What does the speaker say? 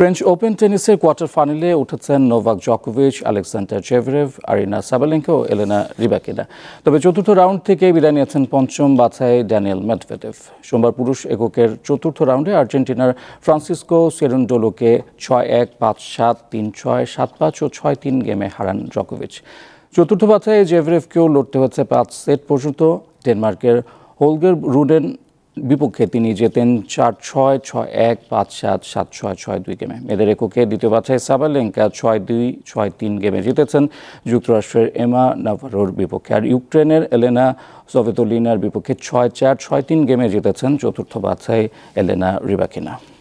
French open টেনিসের quarter ফাইনালে উঠেছেন Novak জকোভিচ আলেকজান্ডার জেভরেভ আরিনা সাবালেঙ্কা ও এলেনা রিবাকিনা তবে চতুর্থ রাউন্ড থেকে বিদায় নিয়েছেন পঞ্চম বাছাই ড্যানিয়েল মেদভেদেভ সোমবার পুরুষ এককের চতুর্থ রাউন্ডে আর্জেন্টিনার ফ্রান্সিসকো সেরুন্ডোলোকে ছয় এক পাঁচ সাত তিন ছয় সাত পাঁচ ও ছয় তিন গেমে হারান জকোভিচ চতুর্থ বাছাই জেভরেভকেও লড়তে হচ্ছে পাঁচ সেট পর্যন্ত ডেনমার্কের হোলগের রুডেন বিপক্ষে তিনি জেতেন চার ছয় ছয় এক পাঁচ সাত সাত ছয় ছয় দুই গেমে এদের এককে দ্বিতীয় বাছাই সাবালেঙ্কা ছয় দুই ছয় তিন গেমে জিতেছেন যুক্তরাষ্ট্রের এমা নাভারোর বিপক্ষে আর ইউক্রেনের এলেনা সোভেতোলিনার বিপক্ষে ছয় চার ছয় তিন গেমে জিতেছেন চতুর্থ বাছাই এলেনা রিবাকিনা